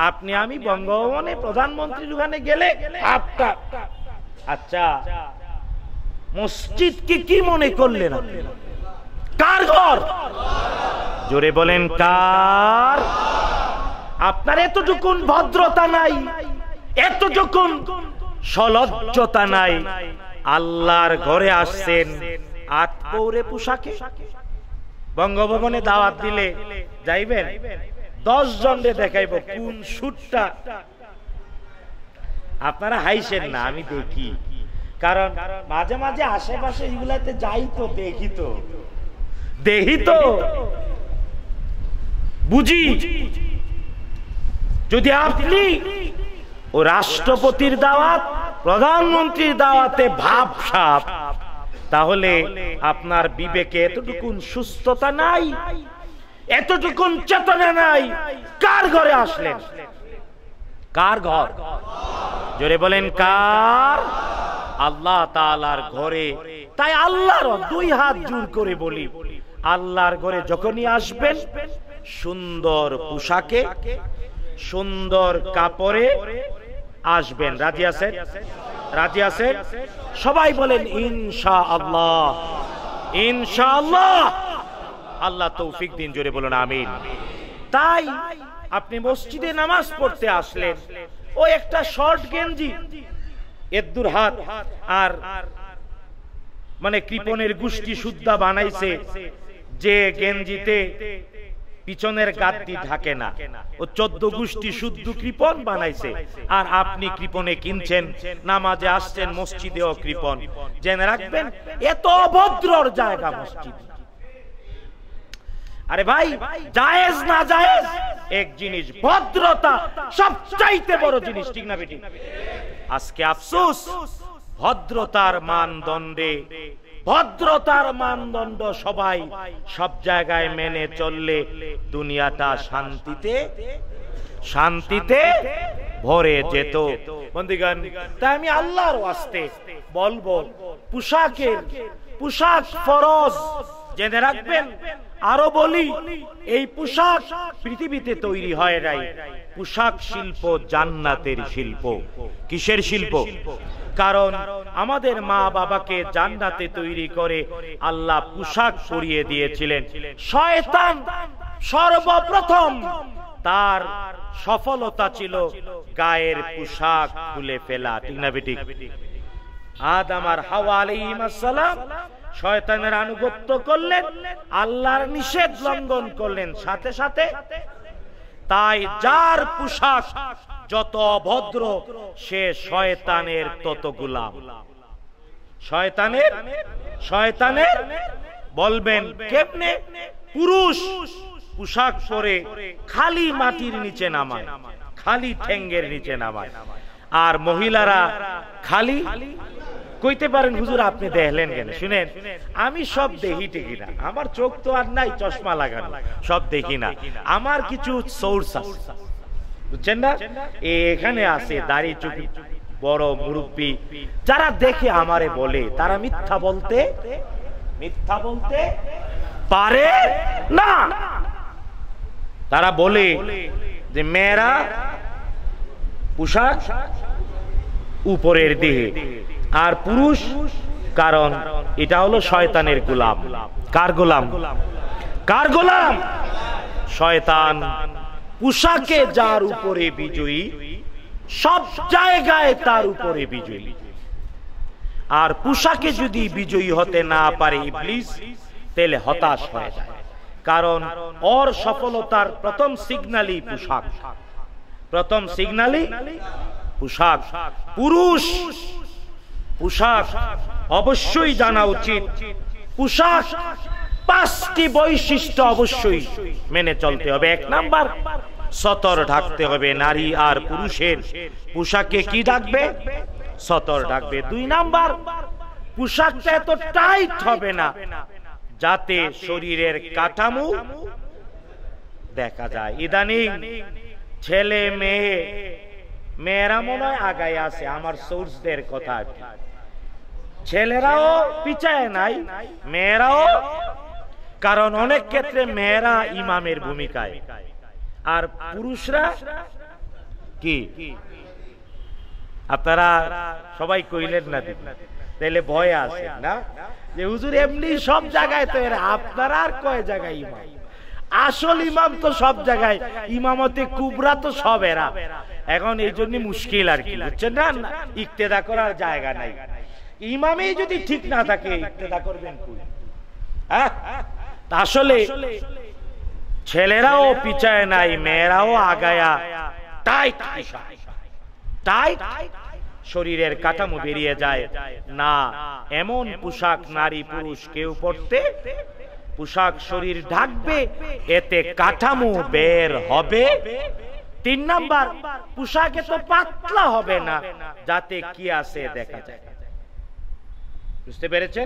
আপনি আমি বঙ্গভবনে প্রধানমন্ত্রীর ওখানে গেলে ভাবটা আচ্ছা মসজিদকে কি মনে করলেন আপনি কার ঘর জোরে বলেন কার আপনার এতটুকুন ভদ্রতা নাই এতটুকু সলজ্জতা নাই আল্লাহর ঘরে আসছেন আট পৌরে পোশাকে বঙ্গভবনে দাওয়াত দিলে যাইবেন দশ জনরে দেখাইব কোন সুটটা আপনারা হাইসেন না আমি দেখি কারণ মাঝে মাঝে আশেপাশে এগুলাতে যাই তো দেখি তো দেহিত বুঝি যদি আপনি ও রাষ্ট্রপতির দাওয়াত প্রধানমন্ত্রীর দাওয়াতে ভাব সাপ তাহলে আপনার বিবেকে এতটুকুন সুস্থতা নাই এতটুকুন চেতনা নাই কার ঘরে আসলেন কার ঘর জোরে বলেন কার আল্লাহ তালার ঘরে তাই আল্লাহর দুই হাত জোর করে বলি আল্লাহর ঘরে যখনই আসবেন সুন্দর পোশাকে সুন্দর কাপড়ে আসবেন রাজি আছেন রাজি আছেন সবাই বলেন ইনশা আল্লাহ ইনশা আল্লাহ আল্লাহ তৌফিক দিন জোরে বলুন আমিন তাই আপনি মসজিদে নামাজ পড়তে আসলেন ও একটা শর্ট গেঞ্জি এদ্দুর হাত আর মানে কৃপনের মানে গোষ্ঠী সুদ্ধা বানাইছে যে গেঞ্জিতে পিছনের গাদ্দি ঢাকে না ও চোদ্দ গোষ্ঠী শুদ্ধ কৃপন বানাইছে আর আপনি কৃপনে কিনছেন নামাজে আসছেন মসজিদে ও কৃপন জেনে রাখবেন এত অভদ্রর জায়গা মসজিদ আরে ভাই জায়েজ না জায়েজ এক জিনিস ভদ্রতা সবচাইতে বড় জিনিস ঠিক না বেটি আজকে আফসোস ভদ্রতার মানদণ্ডে ভদ্রতার মানদণ্ড সবাই সব জায়গায় মেনে চললে দুনিয়াটা শান্তিতে শান্তিতে ভরে যেত বন্দিগান তাই আমি আল্লাহর আসতে বলবো পোশাকের পোশাক ফরজ জেনে রাখবেন আরো বলি এই পোশাক পৃথিবীতে তৈরি হয় নাই পোশাক শিল্প জান্নাতের শিল্প কিসের শিল্প কারণ আমাদের মা বাবাকে জান্নাতে তৈরি করে আল্লাহ পোশাক পরিয়ে দিয়েছিলেন শয়তান সর্বপ্রথম তার সফলতা ছিল গায়ের পোশাক খুলে ফেলা ঠিক না বেটি আদম আর হাওয়া আলাইহিস সালাম শয়তানের আনুগত্য করলেন আল্লাহর নিষেধ লঙ্ঘন করলেন সাথে সাথে তাই যার পোশাক যত অভদ্র সে শয়তানের তত গুলাম শয়তানের শয়তানের বলবেন কেমনে পুরুষ পোশাক পরে খালি মাটির নিচে নামায় খালি ঠেঙ্গের নিচে নামায় আর মহিলারা খালি কইতে পারেন হুজুর আপনি দেখলেন কেন শুনেন আমি সব দেখি টেকি না আমার চোখ তো আর নাই চশমা লাগানো সব দেখি না আমার কিছু সোর্স আছে বুঝছেন না এখানে আছে দাড়ি চুপি বড় মুরব্বী যারা দেখে আমারে বলে তারা মিথ্যা বলতে মিথ্যা বলতে পারে না তারা বলে যে মেয়েরা পোশাক উপরের দিকে আর পুরুষ কারণ এটা হলো শয়তানের গোলাম কার গোলাম কার গোলাম শয়তান পোশাকে যার উপরে বিজয়ী সব জায়গায় তার উপরে বিজয়ী আর পোশাকে যদি বিজয়ী হতে না পারে ইবলিস তাহলে হতাশ হয়ে যায় কারণ ওর সফলতার প্রথম সিগনালই পোশাক প্রথম সিগনালই পোশাক পুরুষ পোশাক অবশ্যই জানা উচিত পোশাক পাঁচটি বৈশিষ্ট্য অবশ্যই মেনে চলতে হবে এক নাম্বার সতর ঢাকতে হবে নারী আর পুরুষের পোশাকে কি ডাকবে সতর ঢাকবে দুই নাম্বার পোশাকটা এত টাইট হবে না যাতে শরীরের কাঠামো দেখা যায় ইদানিং ছেলে মেয়ে মেয়েরা মনে হয় আগায় আছে আমার সোর্সদের কথা ছেলেরাও পিছায় নাই মেয়েরাও কারণ অনেক ক্ষেত্রে মেয়েরা ইমামের ভূমিকায় আর পুরুষরা কি আপনারা সবাই কইলেন না তাইলে ভয় আছে না যে হুজুর এমনি সব জায়গায় তো আপনারা আর কয় জায়গায় ইমাম আসল ইমাম তো সব জায়গায় ইমামতে কুবরা তো সব এরা এখন এই জন্য মুশকিল আর কি বুঝছেন না ইকতেদা করার জায়গা নাই ইমামে যদি ঠিক না থাকে হ্যাঁ? আসলে ছেলেরাও পিছায় নাই মেয়েরাও আগায়া তাই তাই শরীরের কাঠামো বেরিয়ে যায় না এমন পোশাক নারী পুরুষ কেউ পড়তে পোশাক শরীর ঢাকবে এতে কাঠামো বের হবে তিন নাম্বার পোশাক এত পাতলা হবে না যাতে কি আছে দেখা যায় বুঝতে পেরেছেন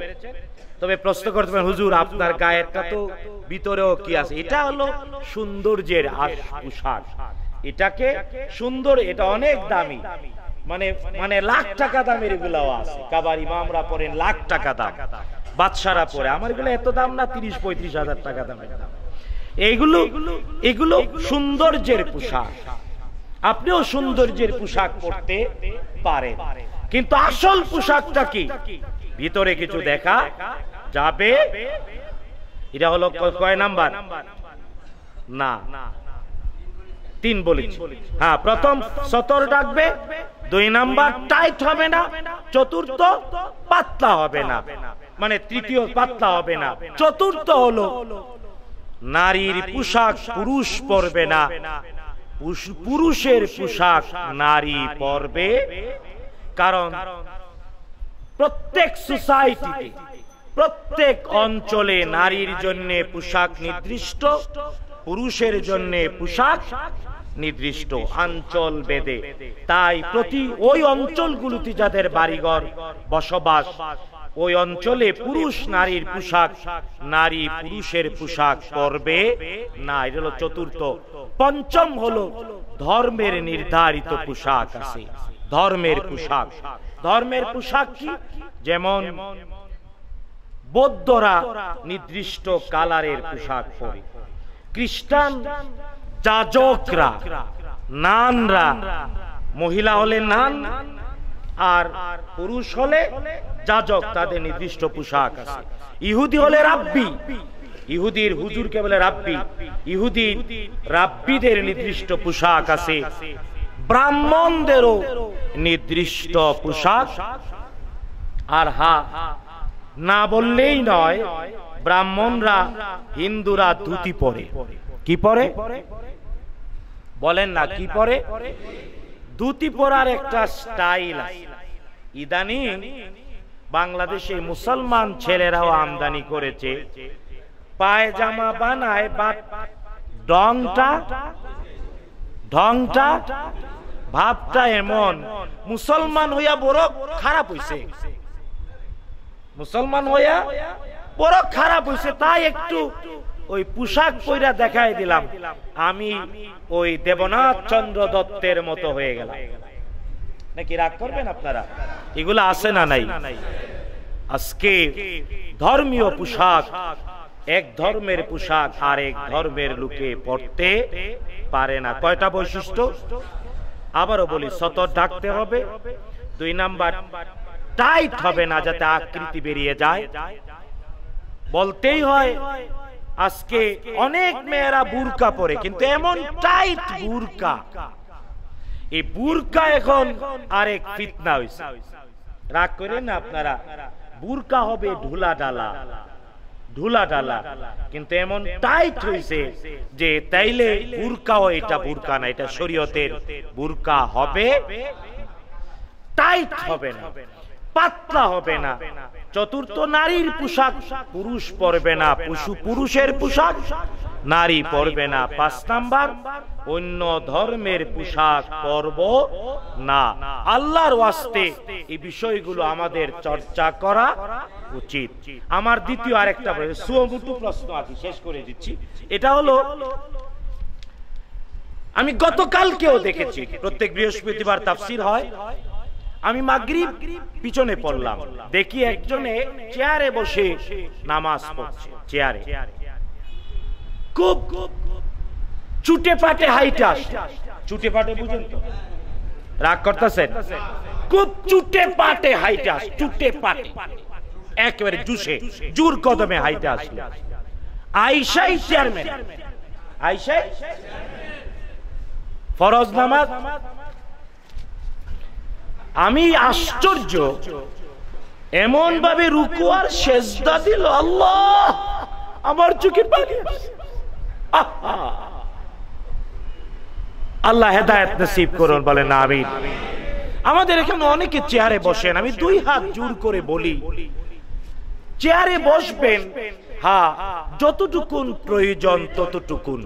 তবে প্রশ্ন করতে পারেন হুজুর আপনার গায়েরটা তো ভিতরেও কি আছে এটা হলো সৌন্দর্যের পোশাক এটাকে সুন্দর এটা অনেক দামি মানে মানে লাখ টাকা দামের এগুলাও আছে কাবার ইমামরা পরেন লাখ টাকা দাম বাদশারা পরে আমার এগুলো এত দাম না তিরিশ পঁয়ত্রিশ হাজার টাকা দামের দাম এইগুলো এগুলো সৌন্দর্যের পোশাক আপনিও সৌন্দর্যের পোশাক পরতে পারেন কিন্তু আসল পোশাকটা কি ভিতরে কিছু দেখা যাবে এটা হলো কয় নাম্বার না তিন বলি হ্যাঁ, হ্যাঁ প্রথম সতর ডাকবে দুই নাম্বার টাইট হবে না চতুর্থ পাতলা হবে না মানে তৃতীয় পাতলা হবে না চতুর্থ হলো নারীর পোশাক পুরুষ পরবে না পুরুষের পোশাক নারী পরবে কারণ প্রত্যেক সোসাইটিতে প্রত্যেক অঞ্চলে নারীর জন্য পোশাক নির্দিষ্ট পুরুষের জন্য পোশাক নির্দিষ্ট অঞ্চল বেদে তাই প্রতি ওই অঞ্চলগুলোতে যাদের বাড়িঘর বসবাস ওই অঞ্চলে পুরুষ নারীর পোশাক নারী পুরুষের পোশাক করবে না এটা হলো চতুর্থ পঞ্চম হলো ধর্মের নির্ধারিত পোশাক আছে ধর্মের পোশাক ধর্মের পোশাক কি যেমন বৌদ্ধরা নির্দিষ্ট কালারের পোশাক পরে খ্রিস্টান যাজকরা নানরা মহিলা হলে নান আর পুরুষ হলে যাজক তাদের নির্দিষ্ট পোশাক আছে ইহুদি হলে রাব্বি ইহুদির হুজুরকে বলে রাব্বি ইহুদি রাব্বিদের নির্দিষ্ট পোশাক আছে ব্রাহ্মণদেরও নির্দিষ্ট পোশাক আর হা না বললেই নয় ব্রাহ্মণরা হিন্দুরা ধুতি পরে কি পরে বলেন না কি পরে ধুতি পরার একটা স্টাইল ইদানিং বাংলাদেশে মুসলমান ছেলেরাও আমদানি করেছে পায়জামা বানায় বা ঢংটা ঢংটা ভাবটা এমন মুসলমান হইয়া বড় খারাপ হইছে মুসলমান হইয়া বড় খারাপ হইছে তাই একটু ওই পোশাক পইরা দেখাই দিলাম আমি ওই দেবনাথ চন্দ্র দত্তের মতো হয়ে গেলাম নাকি রাগ করবেন আপনারা এগুলো আছে না নাই আজকে ধর্মীয় পোশাক এক ধর্মের পোশাক আর এক ধর্মের লোকে পড়তে পারে না কয়টা বৈশিষ্ট্য আবারও বলি সতর ডাকতে হবে দুই নাম্বার টাইট হবে না যাতে আকৃতি বেরিয়ে যায় বলতেই হয় আজকে অনেক মেয়েরা বুরকা পরে কিন্তু এমন টাইট বুরকা এই বুরকা এখন আরেক ফিতনা হয়েছে রাগ করেন আপনারা বুরকা হবে ঢুলা ডালা ঢুলা ঢালা কিন্তু এমন টাইট হয়েছে যে তাইলে বুরকাও এটা বুরকা না এটা শরীয়তের বুরকা হবে টাইট হবে না পাতলা হবে না চতুর্থ নারীর পোশাক পুরুষ পরবে না পশু পুরুষের পোশাক নারী পরবে না পাঁচ নাম্বার অন্য ধর্মের পোশাক পরব না আল্লাহর ওয়াস্তে এই বিষয়গুলো আমাদের চর্চা করা উচিত আমার দ্বিতীয় আরেকটা সুমুটু প্রশ্ন আছে শেষ করে দিচ্ছি এটা হলো আমি গতকালকেও দেখেছি প্রত্যেক বৃহস্পতিবার তাফসির হয় আমি মাগরিব পিছনে পড়লাম দেখি একজনে চেয়ারে বসে নামাজ পড়ছে চেয়ারে খুব চুটে পাটে হাইটে আসে চুটে পাটে বুঝুন তো রাগ করতেছেন খুব চুটে পাটে হাইটে আসে চুটে পাটে একেবারে জুসে জুর কদমে হাইতে আসলো আইসাই চেয়ারম্যান আইসাই ফরজ নামাজ আমি আশ্চর্য এমন ভাবে রুকু আর সেজদা দিল আল্লাহ আমার চোখে পানি আল্লাহ হেদায়ত নসিব করুন বলে না আমিন আমাদের এখানে অনেকে চেয়ারে বসেন আমি দুই হাত জোর করে বলি চেয়ারে বসবেন হ্যাঁ যতটুকুন প্রয়োজন ততটুকুন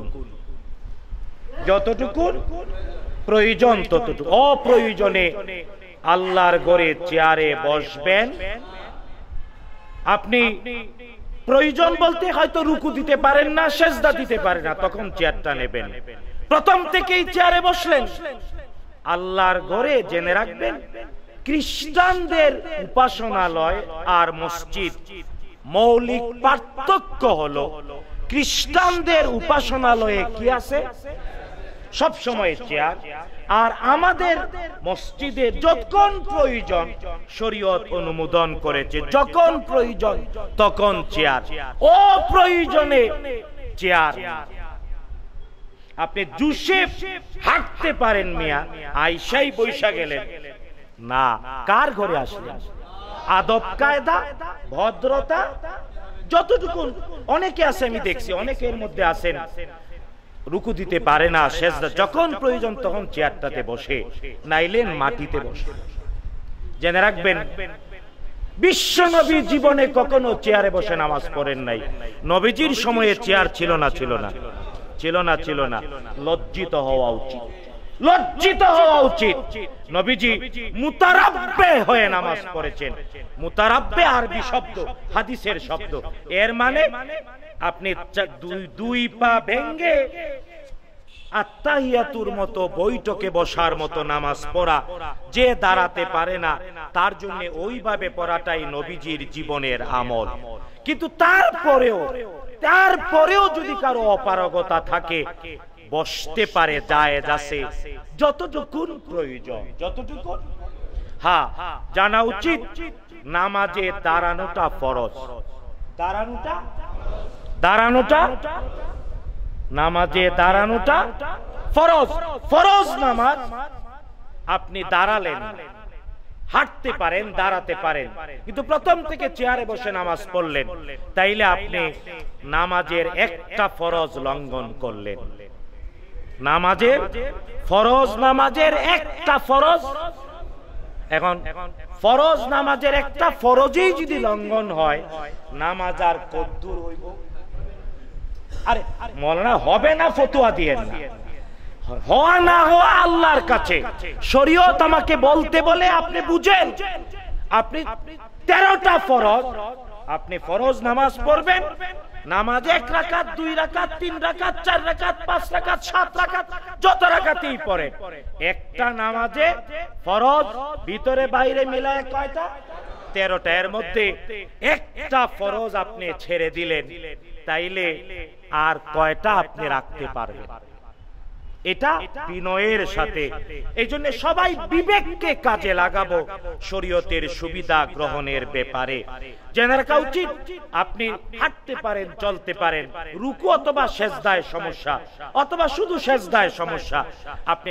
যতটুকুন প্রয়োজন ততটুকু অপ্রয়োজনে আল্লাহর ঘরে চেয়ারে বসবেন আপনি প্রয়োজন বলতে হয়তো রুকু দিতে পারেন না সেজদা দিতে পারেন না তখন চেয়ারটা নেবেন প্রথম থেকেই চেয়ারে বসলেন আল্লাহর ঘরে জেনে রাখবেন খ্রিস্টানদের উপাসনালয় আর মসজিদ মৌলিক পার্থক্য হলো খ্রিস্টানদের উপাসনালয়ে কি আছে সব সময় চেয়ার আর আমাদের মসজিদে যখন প্রয়োজন শরীয়ত অনুমোদন করেছে যখন প্রয়োজন তখন চেয়ার ও প্রয়োজনে চেয়ার আপনি জুসে হাঁটতে পারেন মিয়া আইসাই বৈশা গেলেন না কার ঘরে আসলে আদব কায়দা ভদ্রতা যতটুকু অনেকে আছে আমি দেখছি অনেকের মধ্যে আছেন রুকু দিতে পারে না সেজদা যখন প্রয়োজন তখন চেয়ারটাতে বসে নাইলেন মাটিতে বসে জেনে রাখবেন বিশ্ব নবী জীবনে কখনো চেয়ারে বসে নামাজ পড়েন নাই নবীজির সময়ে চেয়ার ছিল না ছিল না ছিল না ছিল না লজ্জিত হওয়া উচিত লজ্জিত হওয়া উচিত নবীজি মুতারাব্বে হয়ে নামাজ পড়েছেন মুতারাব্বে আরবি শব্দ হাদিসের শব্দ এর মানে আপনি দুই দুই পা ভেঙ্গে আত্মাহিয়াতুর মতো বৈঠকে বসার মতো নামাজ পড়া যে দাঁড়াতে পারে না তার জন্য ওইভাবে পড়াটাই নবীজির জীবনের আমল কিন্তু তারপরেও তারপরেও যদি কারো অপারগতা থাকে বসতে পারে জায়েজ দাসে যতটুকুন প্রয়োজন যতটুকুন হ্যাঁ জানা উচিত নামাজে দাঁড়ানোটা ফরজ দাঁড়ানোটা দাঁড়ানোটা নামাজে দাঁড়ানোটা ফরজ ফরজ নামাজ আপনি দাঁড়ালেন হাঁটতে পারেন দাঁড়াতে পারেন কিন্তু প্রথম থেকে চেয়ারে বসে নামাজ পড়লেন তাইলে আপনি নামাজের একটা ফরজ লঙ্ঘন করলেন নামাজের ফরজ নামাজের একটা ফরজ এখন ফরজ নামাজের একটা ফরজেই যদি লঙ্ঘন হয় নামাজ আর কদ্দুর হইব আরে মলনা হবে না ফতুয়া দিয়ে না হওয়া না হওয়া আল্লাহর কাছে শরীয়ত আমাকে বলতে বলে আপনি বুঝেন আপনি তেরোটা ফরজ আপনি ফরজ নামাজ পড়বেন নামাজ এক রাকাত দুই রাকাত তিন রাকাত চার রাকাত পাঁচ রাকাত সাত রাকাত যত রাকাতেই পড়ে একটা নামাজে ফরজ ভিতরে বাইরে মিলায় কয়টা তেরোটা এর মধ্যে একটা ফরজ আপনি ছেড়ে দিলেন তাইলে আর কয়টা আপনি রাখতে পারবেন এটা বিনয়ের সাথে এই জন্য সবাই বিবেককে কাজে লাগাবো শরীয়তের সুবিধা গ্রহণের ব্যাপারে আপনি হাঁটতে পারেন চলতে পারেন রুকু অথবা সেজদায় সমস্যা অথবা শুধু সেজদায় সমস্যা আপনি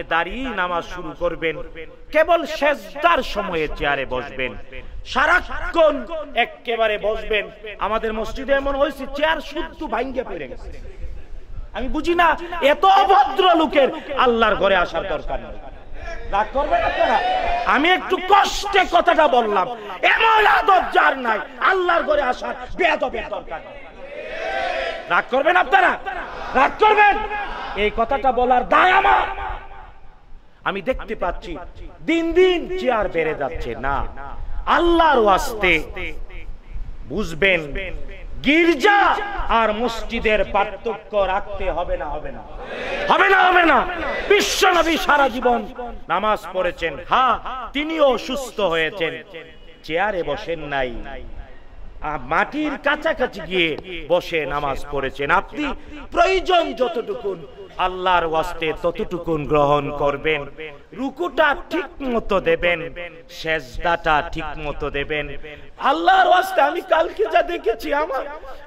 নামাজ শুরু করবেন কেবল সেজদার সময়ে চেয়ারে বসবেন সারাক্ষণ একেবারে বসবেন আমাদের মসজিদে এমন হয়েছে চেয়ার শুদ্ধ ভাঙ্গে পেরে গেছে আমি বুঝি না এত অভদ্র লোকের আল্লাহর ঘরে আসার দরকার নেই আমি একটু কষ্টে কথাটা বললাম এমন আদব যার নাই আল্লাহর ঘরে আসার বেদবের দরকার রাগ করবেন আপনারা রাগ করবেন এই কথাটা বলার দায় আমার আমি দেখতে পাচ্ছি দিন দিন চেয়ার বেড়ে যাচ্ছে না আল্লাহর আসতে বুঝবেন গির্জা আর মসজিদের পার্থক্য রাখতে হবে না হবে না হবে না হবে না বিশ্ব নবী সারা জীবন নামাজ পড়েছেন হ্যাঁ তিনিও সুস্থ হয়েছেন চেয়ারে বসেন নাই মাটির কাছাকাছি গিয়ে বসে নামাজ পড়েছেন আপনি প্রয়োজন যতটুকুন আল্লাহর ওয়াস্তে ততটুকু গ্রহণ করবেন রুকুটা ঠিক মতো দেবেন সেজদাটা ঠিক মতো দেবেন আল্লাহর ওয়াস্তে আমি কালকে যা দেখেছি আমার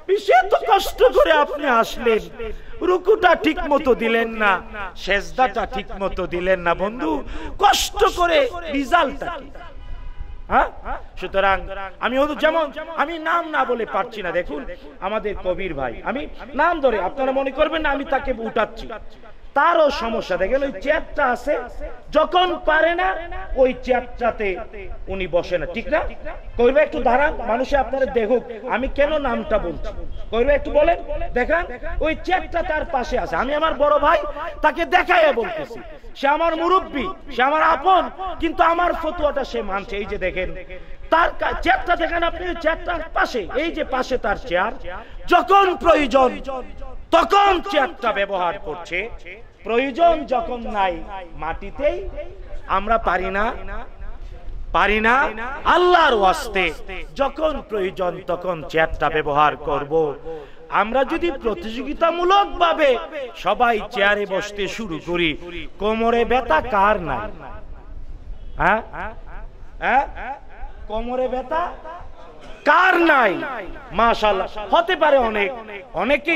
বিশেষ তো কষ্ট করে আপনি আসলেন রুকুটা ঠিক মতো দিলেন না সেজদাটা ঠিক মতো দিলেন না বন্ধু কষ্ট করে রিজাল্টটা হ্যাঁ? সুতরাং আমি যেমন আমি নাম না বলে পারছি না দেখুন আমাদের কবির ভাই আমি নাম ধরে আপনারা মনে করবেন না আমি তাকে উঠাচ্ছি তারও সমস্যা দেখেন ওই চেয়ারটা আছে যখন পারে না ওই চেয়ারটাতে উনি বসে না ঠিক না কইবে একটু ধারা মানুষে আপনারা দেখুক আমি কেন নামটা বলছি কইবে একটু বলেন দেখেন ওই চেয়ারটা তার পাশে আছে আমি আমার বড় ভাই তাকে দেখাইয়া বলতেছি সে আমার মুরব্বী সে আমার আপন কিন্তু আমার ফতুয়াটা সে মানছে এই যে দেখেন তার চেয়ারটা দেখেন আপনি ওই চেয়ারটার পাশে এই যে পাশে তার চেয়ার যখন প্রয়োজন তখন চেয়ারটা ব্যবহার করছে প্রয়োজন যখন নাই মাটিতেই আমরা পারি না পারি না আল্লাহর ওয়াস্তে যখন প্রয়োজন তখন চেয়ারটা ব্যবহার করব। আমরা যদি প্রতিযোগিতামূলক ভাবে সবাই চেয়ারে বসতে শুরু করি কোমরে ব্যথা কার নাই হ্যাঁ, হ্যাঁ? হ্যাঁ? কোমরে ব্যথা কার নাই মাশাল হতে পারে অনেক অনেকে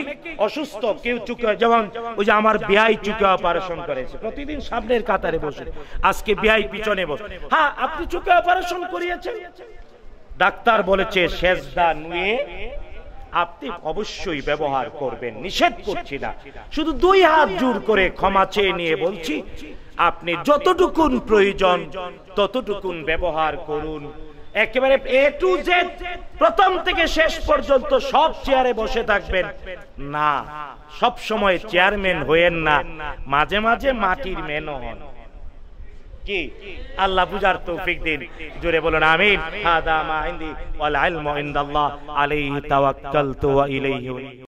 অসুস্থ কেউ চুকে যেমন ওই যে আমার বিয়াই চুকে অপারেশন করেছে প্রতিদিন সামনের কাতারে বসে আজকে বিয়াই পিছনে বসে হ্যাঁ আপনি চুকে অপারেশন করিয়েছেন ডাক্তার বলেছে শেষদা নুয়ে আপনি অবশ্যই ব্যবহার করবেন নিষেধ করছি না শুধু দুই হাত জোর করে ক্ষমা চেয়ে নিয়ে বলছি আপনি যতটুকুন প্রয়োজন ততটুকুন ব্যবহার করুন একেবারে এ টু জেড প্রথম থেকে শেষ পর্যন্ত সব চেয়ারে বসে থাকবেন না সব সময় চেয়ারম্যান হইেন না মাঝে মাঝে মাটির মেনও হন কি আল্লাহ বুঝার তৌফিক দিন জোরে বলুন আমিন হাদা মা ইনদি ওয়াল ইলমু ইনদাল্লাহ আলাইহি তাওয়াক্কালতু ওয়া ইলাইহি